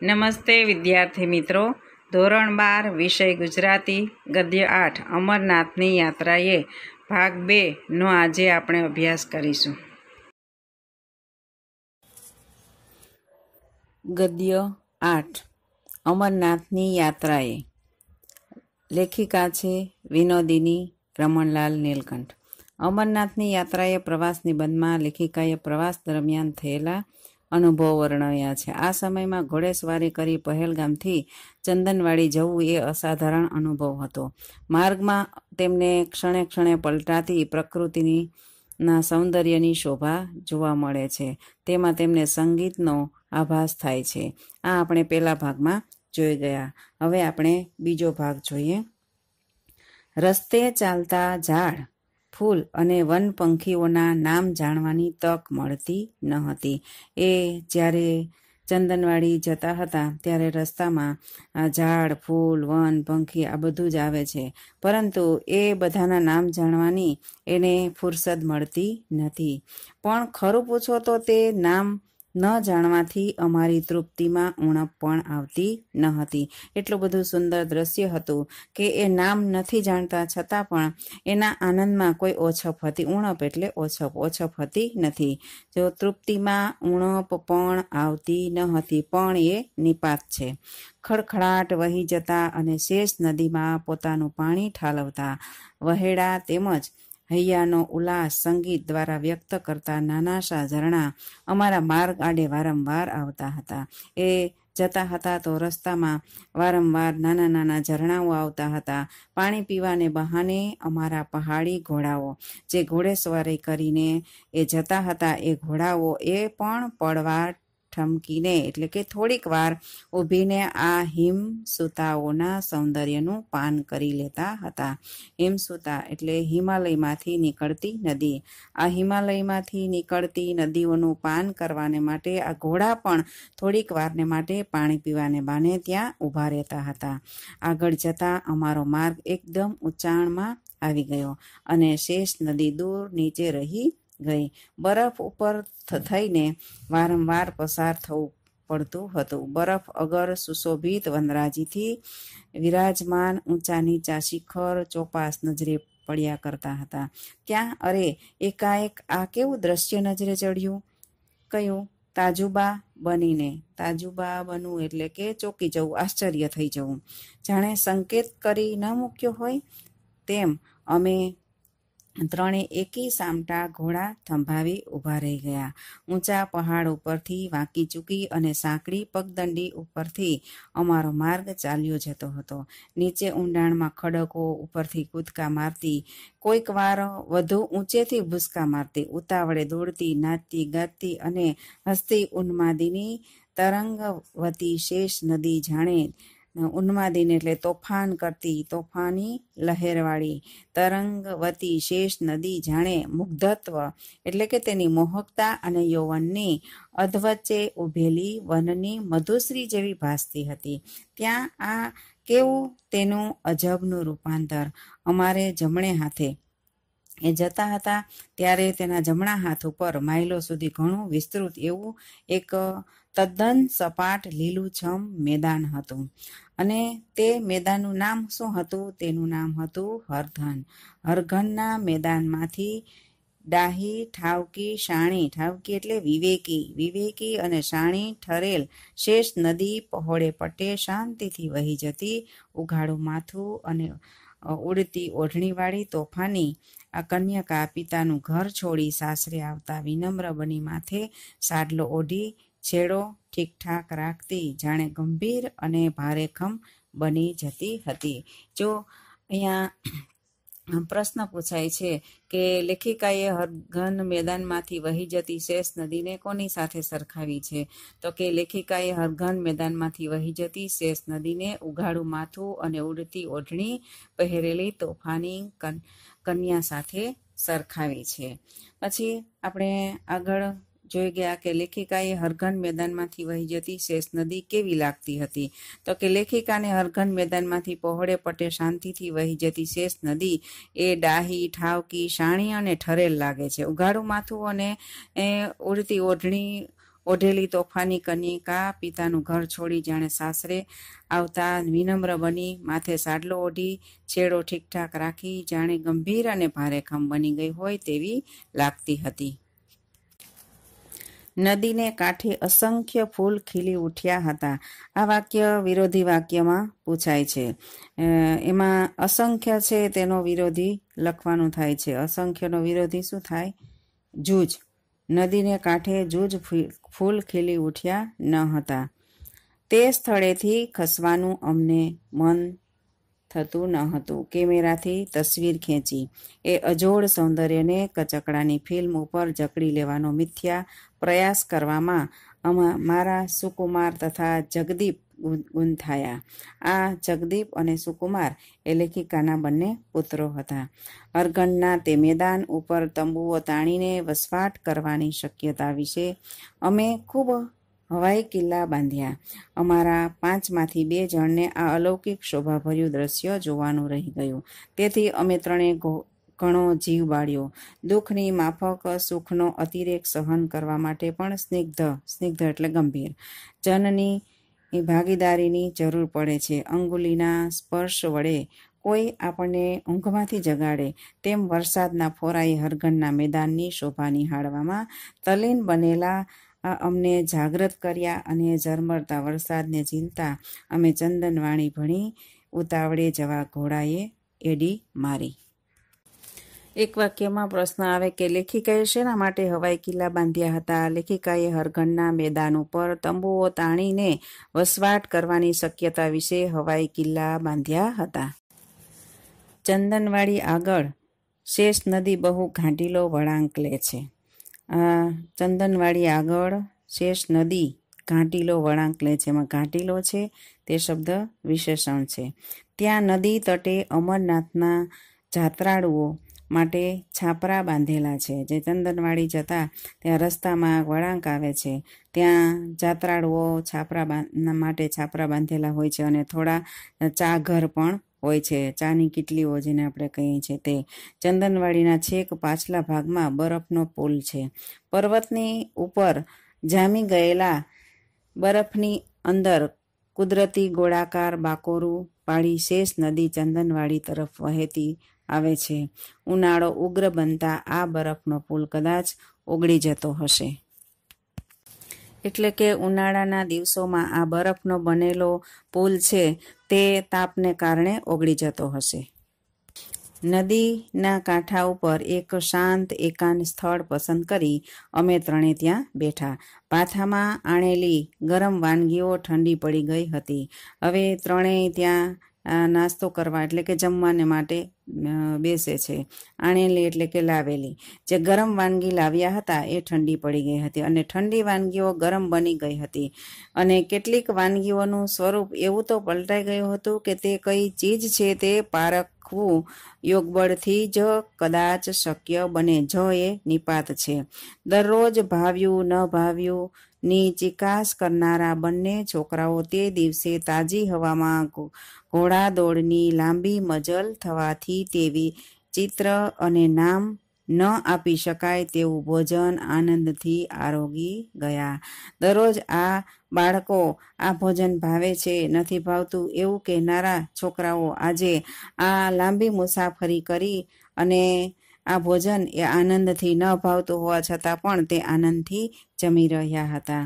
નમસ્તે વિદ્યાર્થી મિત્રો ધોરણ બાર વિષય ગુજરાતી ગદ્ય આઠ અમરનાથની યાત્રાએ ભાગ બેનો આજે આપણે અભ્યાસ કરીશું ગદ્ય આઠ અમરનાથની યાત્રાએ લેખિકા છે વિનોદિની રમણલાલ નીલકંઠ અમરનાથની યાત્રાએ પ્રવાસ નિબંધમાં લેખિકાએ પ્રવાસ દરમિયાન થયેલા અનુભવ વર્ણવ્યા છે આ સમયમાં ઘોડેસવારી કરી પહેલગામથી ચંદનવાડી જવું એ અસાધારણ અનુભવ હતો માર્ગમાં તેમને ક્ષણે ક્ષણે પલટાતી પ્રકૃતિની ના સૌંદર્યની શોભા જોવા મળે છે તેમાં તેમને સંગીતનો આભાસ થાય છે આ આપણે પહેલા ભાગમાં જોઈ ગયા હવે આપણે બીજો ભાગ જોઈએ રસ્તે ચાલતા ઝાડ ફૂલ અને વન પંખીઓના નામ જાણવાની તક મળતી ન હતી એ જ્યારે ચંદનવાડી જતા હતા ત્યારે રસ્તામાં ઝાડ ફૂલ વન પંખી આ બધું જ આવે છે પરંતુ એ બધાના નામ જાણવાની એને ફુરસદ મળતી નથી પણ ખરું પૂછો તો તે નામ ન જાણવાથી અમારી તૃપ્તિમાં ઉણપ પણ આવતી ન હતી એટલું બધું સુંદર દ્રશ્ય હતું કે એ નામ નથી જાણતા છતાં પણ એના આનંદમાં કોઈ ઓછપ હતી ઉણપ એટલે ઓછપ ઓછપ હતી નથી જો તૃપ્તિમાં ઉણપ પણ આવતી ન હતી પણ એ નિપાત છે ખડખડાટ વહી જતા અને શેષ નદીમાં પોતાનું પાણી ઠાલવતા વહેડા તેમજ હૈયાનો ઉલ્લાસ સંગીત દ્વારા વ્યક્ત કરતા નાનાશા ઝરણા અમારા માર્ગ આડે વારંવાર આવતા હતા એ જતા હતા તો રસ્તામાં વારંવાર નાના નાના ઝરણાઓ આવતા હતા પાણી પીવાને બહાને અમારા પહાડી ઘોડાઓ જે ઘોડેસવારી કરીને એ જતા હતા એ ઘોડાઓ એ પણ પડવા ઠમકીને એટલે કે થોડીક વાર ઊભીને આ હિમસુતાઓના સૌંદર્યનું પાન કરી લેતા હતા હિમસુતા એટલે હિમાલયમાંથી નીકળતી નદી આ હિમાલયમાંથી નીકળતી નદીઓનું પાન કરવાને માટે આ ઘોડા પણ થોડીક વારને માટે પાણી પીવાને બાને ત્યાં ઊભા રહેતા હતા આગળ જતા અમારો માર્ગ એકદમ ઉચ્ચાણમાં આવી ગયો અને શેષ નદી દૂર નીચે રહી ગઈ બરફ ઉપર થઈને વારંવાર પસાર થવું પડતું હતું બરફ અગર સુશોભિત વનરાજીથી વિરાજમાન ઊંચા નીચા શિખર ચોપાસ નજરે પડ્યા કરતા હતા ત્યાં અરે એકાએક આ કેવું દ્રશ્ય નજરે ચડ્યું કયું તાજુબા બનીને તાજુબા બનવું એટલે કે ચોકી જવું આશ્ચર્ય થઈ જવું જાણે સંકેત કરી ન મૂક્યો હોય તેમ અમે ત્રણે એકી સામટા ઘોડા થંભાવી ઊભા રહી ગયા ઊંચા પહાડ ઉપરથી વાંકી ચૂકી અને સાંકડી પગદંડી ઉપરથી અમારો માર્ગ ચાલ્યો જતો હતો નીચે ઊંડાણમાં ખડકો ઉપરથી કૂદકા મારતી કોઈક વાર વધુ ઊંચેથી ભૂસકા મારતી ઉતાવળે દોડતી નાચતી ગાતી અને હસતી ઉન્માદિની તરંગવતી શેષ નદી જાણે ઉન્માદિન એટલે તોફાન કરતી તોફાની લહેરવાળી તરંગવતી શેષ નદી જાણે મુગ્ધત્વ એટલે કે તેની મોહકતા અને યૌવનની અધવચ્ચે ઉભેલી વનની મધુશ્રી જેવી ભાસતી હતી ત્યાં આ કેવું તેનું અજબનું રૂપાંતર અમારે જમણે હાથે એ જતા હતા ત્યારે તેના જમણા હાથ ઉપર માઇલો સુધી ઘણું વિસ્તૃત એવું એક તદ્દન સપાટ લીલુંછમ મેદાન હતું અને તે મેદાનનું નામ શું હતું તેનું નામ હતું હરધન હરઘનના મેદાનમાંથી ડાહી ઠાવકી શાણી ઠાવકી એટલે વિવેકી વિવેકી અને શાણી ઠરેલ શેષ નદી પહોળે પટે શાંતિથી વહી જતી ઉઘાડું માથું અને ઉડતી ઓઢણીવાળી તોફાની આ કન્યકા પિતાનું ઘર છોડી સાસરે આવતા વિનમ્ર બની માથે સાડલો ઓઢી છેડો ઠીકઠાક રાખતી જાણે ગંભીર અને ભારેખમ બની જતી હતી જો અહીંયા પ્રશ્ન પૂછાય છે કે લેખિકાએ હરઘન મેદાનમાંથી વહી જતી શેષ નદીને કોની સાથે સરખાવી છે તો કે લેખિકાએ હરઘન મેદાનમાંથી વહી જતી શેષ નદીને ઉઘાડું માથું અને ઉડતી ઓઢણી પહેરેલી તોફાની કન્યા સાથે સરખાવી છે પછી આપણે આગળ જોઈ ગયા કે લેખિકાએ હરઘન મેદાનમાંથી વહી જતી શેષ નદી કેવી લાગતી હતી તો કે લેખિકાને હરઘન મેદાનમાંથી પહોળે પટે શાંતિથી વહી જતી શેષ નદી એ ડાહી ઠાવકી શાણી અને ઠરેલ લાગે છે ઉઘાડું માથું અને ઉડતી ઓઢણી ઓઢેલી તોફાની કન્યકા પિતાનું ઘર છોડી જાણે સાસરે આવતા વિનમ્ર બની માથે સાડલો ઓઢી છેડો ઠીકઠાક રાખી જાણે ગંભીર અને ભારેખમ બની ગઈ હોય તેવી લાગતી હતી નદીને કાંઠે અસંખ્ય ફૂલ ખીલી ઉઠ્યા હતા આ વાક્ય વિરોધી વાક્યમાં પૂછાય છે એમાં અસંખ્ય છે તેનો વિરોધી લખવાનું થાય છે અસંખ્યનો વિરોધી શું થાય જૂજ નદીને કાંઠે જૂજ ફૂલ ખીલી ઉઠ્યા ન હતા તે સ્થળેથી ખસવાનું અમને મન થતું ન હતું કેમેરાથી તસવીર ખેંચી એ અજોડ સૌંદર્યને કચકડાની ફિલ્મ ઉપર જકડી લેવાનો મિથ્યા પ્રયાસ કરવામાં આમાં મારા સુકુમાર તથા જગદીપ ગુંથાયા આ જગદીપ અને સુકુમાર એ લેખિકાના બંને પુત્રો હતા અરગણના તે મેદાન ઉપર તંબુઓ તાણીને વસવાટ કરવાની શક્યતા વિશે અમે ખૂબ હવાઈ કિલ્લા બાંધ્યા અમારા પાંચમાંથી બે જણને આ અલૌકિક શોભાભર્યું દ્રશ્ય જોવાનું રહી ગયું તેથી અમે ત્રણેય ઘણો જીવ બાળ્યો દુઃખની માફક સુખનો અતિરેક સહન કરવા માટે પણ સ્નિગ્ધ સ્નિગ્ધ એટલે ગંભીર જનની ભાગીદારીની જરૂર પડે છે અંગુલીના સ્પર્શ વડે કોઈ આપણને ઊંઘમાંથી જગાડે તેમ વરસાદના ફોરાએ હરગણના મેદાનની શોભા નિહાળવામાં તલીન બનેલા આ અમને જાગૃત કર્યા અને ઝરમરતા વરસાદને ચિંતા અમે ચંદનવાણી ભણી ઉતાવળે જવા ઘોડાએ એડી મારી એક વાક્યમાં પ્રશ્ન આવે કે લેખિકાએ શેના માટે હવાઈ કિલ્લા બાંધ્યા હતા લેખિકાએ હરઘણના મેદાન ઉપર તંબુઓ તાણીને વસવાટ કરવાની શક્યતા વિશે હવાઈ કિલ્લા બાંધ્યા હતા ચંદનવાડી આગળ શેષ નદી બહુ ઘાંટીલો વળાંક લે છે આ ચંદનવાડી આગળ શેષ નદી ઘાંટીલો વળાંક લે છે એમાં ઘાંટીલો છે તે શબ્દ વિશેષણ છે ત્યાં નદી તટે અમરનાથના જાત્રાળુઓ માટે છાપરા બાંધેલા છે જે ચંદનવાડી જતા ત્યાં રસ્તામાં વળાંક આવે છે ત્યાં જાત્રાળુઓ છાપરા માટે છાપરા બાંધેલા હોય છે અને થોડા ચા ઘર પણ હોય છે ચાની કીટલીઓ જેને આપણે કહીએ છીએ તે ચંદનવાડીના છેક પાછલા ભાગમાં બરફનો પુલ છે પર્વતની ઉપર જામી ગયેલા બરફની અંદર કુદરતી ગોળાકાર બાકોરું પાળી શેષ નદી ચંદનવાડી તરફ વહેતી આવે છે ઉનાળો ઉગ્ર બનતા આ બરફનો પુલ કદાચ ઓગળી જતો હશે એટલે કે ઉનાળાના દિવસોમાં આ બરફનો બનેલો પુલ છે તે તાપને કારણે ઓગળી જતો હશે નદીના કાંઠા ઉપર એક શાંત એકાંત સ્થળ પસંદ કરી અમે ત્રણે ત્યાં બેઠા પાથામાં આણેલી ગરમ વાનગીઓ ઠંડી પડી ગઈ હતી હવે ત્રણેય ત્યાં નાસ્તો કરવા એટલે કે જમવાને માટે બેસે છે આણેલી એટલે કે લાવેલી જે ગરમ વાનગી લાવ્યા હતા એ ઠંડી પડી ગઈ હતી અને ઠંડી વાનગીઓ ગરમ બની ગઈ હતી અને કેટલીક વાનગીઓનું સ્વરૂપ એવું તો પલટાઈ ગયું હતું કે તે કઈ ચીજ છે તે પારખવું યોગબળથી જ કદાચ શક્ય બને જ એ નિપાત છે દરરોજ ભાવ્યું ન ભાવ્યું ની ચિકાસ કરનારા બંને છોકરાઓ તે દિવસે તાજી હવામાં ઘોડાદોડની લાંબી મજલ થવાથી તેવી ચિત્ર અને નામ ન આપી શકાય તેવું ભોજન આનંદથી આરોગી ગયા દરરોજ આ બાળકો આ ભોજન ભાવે છે નથી ભાવતું એવું કહેનારા છોકરાઓ આજે આ લાંબી મુસાફરી કરી અને આ ભોજન એ આનંદથી ન ભાવતું હોવા છતાં પણ તે આનંદથી જમી રહ્યા હતા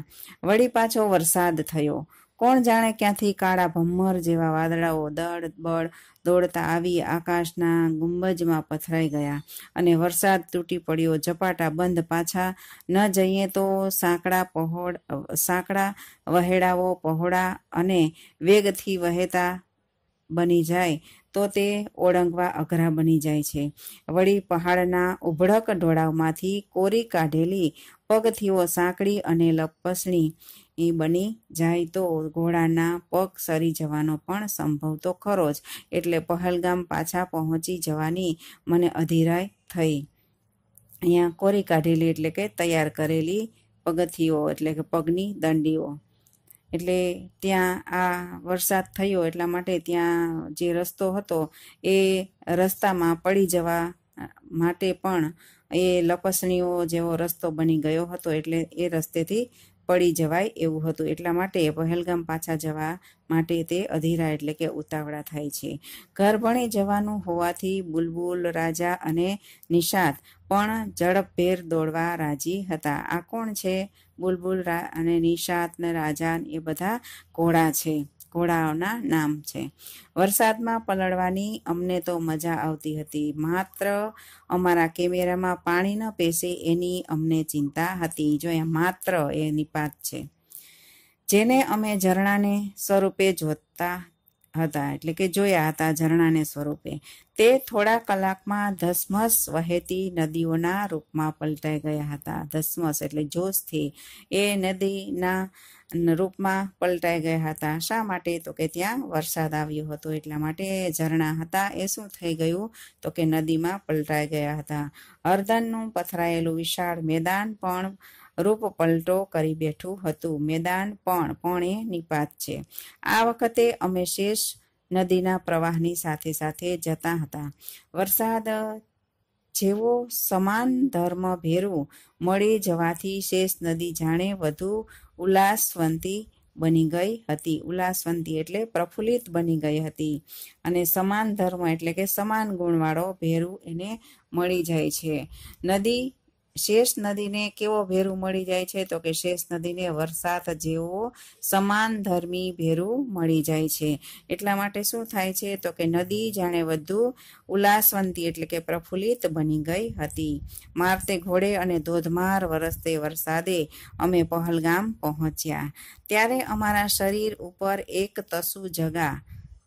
વળી પાછો વરસાદ થયો કોણ જાણે ક્યાંથી કાળા ભમ્મર જેવા વાદળાઓ દળ બળ દોડતા આવી આકાશના ગુંબજમાં પથરાઈ ગયા અને વરસાદ તૂટી પડ્યો ઝપાટા બંધ પાછા ન જઈએ તો સાંકડા પહોળ સાંકડા વહેડાઓ પહોળા અને વેગથી વહેતા બની જાય તો તે ઓળંગવા અઘરા બની જાય છે વળી પહાડના ઉભળક ઢોળાવમાંથી કોરી કાઢેલી પગથીઓ સાંકડી અને લપસણી એ બની જાય તો ઘોડાના પગ સરી જવાનો પણ સંભવ તો ખરો જ એટલે પહલગામ પાછા પહોંચી જવાની મને અધિરાય થઈ અહીંયા કોરી કાઢેલી એટલે કે તૈયાર કરેલી પગથીઓ એટલે કે પગની દંડીઓ એટલે ત્યાં આ વરસાદ થયો એટલા માટે ત્યાં જે રસ્તો હતો એ રસ્તામાં પડી જવા માટે પણ એ લપસણીઓ જેવો રસ્તો બની ગયો હતો એટલે એ રસ્તેથી પડી જવાય એવું હતું એટલા માટે પહેલગામ પાછા જવા માટે તે અધીરા એટલે કે ઉતાવળા થાય છે ઘર ભણે જવાનું હોવાથી બુલબુલ રાજા અને નિષાદ પણ ઝડપભેર દોડવા રાજી હતા આ કોણ છે બુલબુલ અને નિશાત ને રાજાન એ બધા ઘોડા છે ઘોડાઓના નામ છે વરસાદમાં પલળવાની અમને તો મજા આવતી હતી માત્ર અમારા કેમેરામાં પાણી ન પેસે એની અમને ચિંતા હતી જો એ માત્ર એ નિપાત છે જેને અમે ઝરણાને સ્વરૂપે જોતા હતા એટલે કે જોયા હતા ઝરણાને સ્વરૂપે તે થોડા કલાકમાં ધસમસ વહેતી નદીઓના રૂપમાં પલટાઈ ગયા હતા ધસમસ એટલે જોશથી એ નદીના રૂપમાં પલટાઈ ગયા હતા શા માટે તો કે ત્યાં વરસાદ આવ્યો હતો એટલા માટે ઝરણા હતા એ શું થઈ ગયું તો કે નદીમાં પલટાઈ ગયા હતા અર્ધનનું પથરાયેલું વિશાળ મેદાન પણ રૂપ પલટો કરી બેઠું હતું મેદાન પણ પણ એ નિપાત છે આ વખતે અમે શેષ નદીના પ્રવાહની સાથે સાથે જતા હતા વરસાદ જેવો સમાન ધર્મ ભેરું મળી જવાથી શેષ નદી જાણે વધુ ઉલ્લાસવંતી બની ગઈ હતી ઉલ્લાસવંતી એટલે પ્રફુલ્લિત બની ગઈ હતી અને સમાન ધર્મ એટલે કે સમાન ગુણવાળો ભેરું એને મળી જાય છે નદી શેષ નદીને કેવો ભેરું મળી જાય છે તો કે શેષ નદીને વરસાદ જેવો સમાન ધર્મી ભેરું મળી જાય છે એટલા માટે શું થાય છે તો કે નદી જાણે વધુ ઉલ્લાસવંતી એટલે કે પ્રફુલ્લિત બની ગઈ હતી મારતે ઘોડે અને ધોધમાર વરસતે વરસાદે અમે પહલગામ પહોંચ્યા ત્યારે અમારા શરીર ઉપર એક તસુ જગા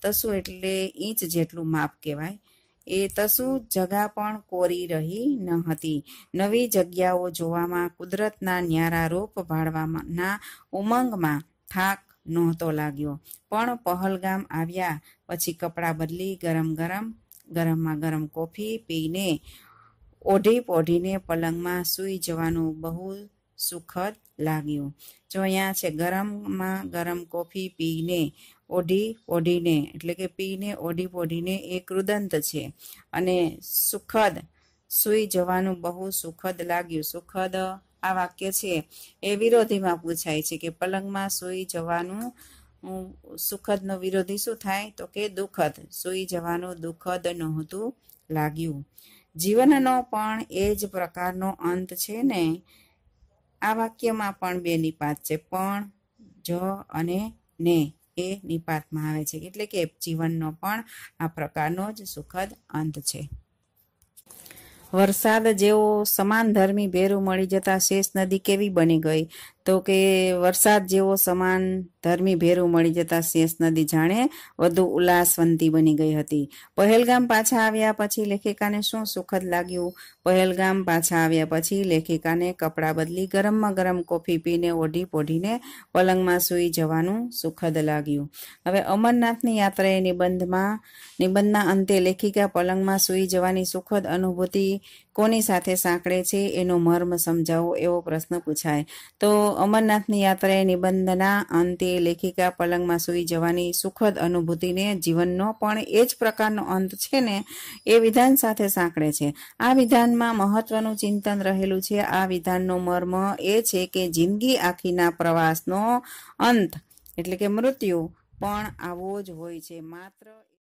તસુ એટલે ઈંચ જેટલું માપ કહેવાય એ તસુ જગા પણ કોરી રહી ન હતી નવી જગ્યાઓ જોવામાં કુદરતના ન્યારા રૂપ ભાળવાના ઉમંગમાં થાક નહોતો લાગ્યો પણ પહલગામ આવ્યા પછી કપડાં બદલી ગરમ ગરમ ગરમમાં ગરમ કોફી પીને ઓઢી પોઢીને પલંગમાં સૂઈ જવાનું બહુ સુખદ લાગ્યું જો અહીંયા છે ગરમમાં ગરમ કોફી પીને ઓઢી ઓઢીને એટલે કે પીને ઓઢી ઓઢીને એ કૃદંત છે અને સુખદ સૂઈ જવાનું બહુ સુખદ લાગ્યું સુખદ આ વાક્ય છે એ વિરોધીમાં પૂછાય છે કે પલંગમાં સૂઈ જવાનું સુખદનો વિરોધી શું થાય તો કે દુઃખદ સૂઈ જવાનું દુઃખદ નહોતું લાગ્યું જીવનનો પણ એ જ પ્રકારનો અંત છે ને આ વાક્યમાં પણ બે નિપાત છે પણ જ અને ને એ નિપાતમાં આવે છે એટલે કે જીવનનો પણ આ પ્રકારનો જ સુખદ અંત છે વરસાદ જેવો સમાન ધર્મી ભેરું મળી જતા શેષ નદી કેવી બની ગઈ તો કે વરસાદ જેવો સમાન ધર્મી ભેરું મળી જતા શેષ નદી જાણે વધુ ઉલ્લાસવંતી બની ગઈ હતી પહેલગામ પાછા આવ્યા પછી લેખિકાને શું સુખદ લાગ્યું પહેલગામ પાછા આવ્યા પછી લેખિકાને કપડાં બદલી ગરમમાં ગરમ કોફી પીને ઓઢી પોઢીને પલંગમાં સૂઈ જવાનું સુખદ લાગ્યું હવે અમરનાથની યાત્રાએ નિબંધમાં નિબંધના અંતે લેખિકા પલંગમાં સૂઈ જવાની સુખદ અનુભૂતિ કોની સાથે સાંકળે છે એનો મર્મ સમજાવો એવો પ્રશ્ન પૂછાય તો અમરનાથની યાત્રાએ નિબંધના અંતે લેખિકા પલંગમાં સૂઈ જવાની સુખદ અનુભૂતિને જીવનનો પણ એ જ પ્રકારનો અંત છે ને એ વિધાન સાથે સાંકળે છે આ વિધાનમાં મહત્વનું ચિંતન રહેલું છે આ વિધાનનો મર્મ એ છે કે જિંદગી આખીના પ્રવાસનો અંત એટલે કે મૃત્યુ પણ આવો જ હોય છે માત્ર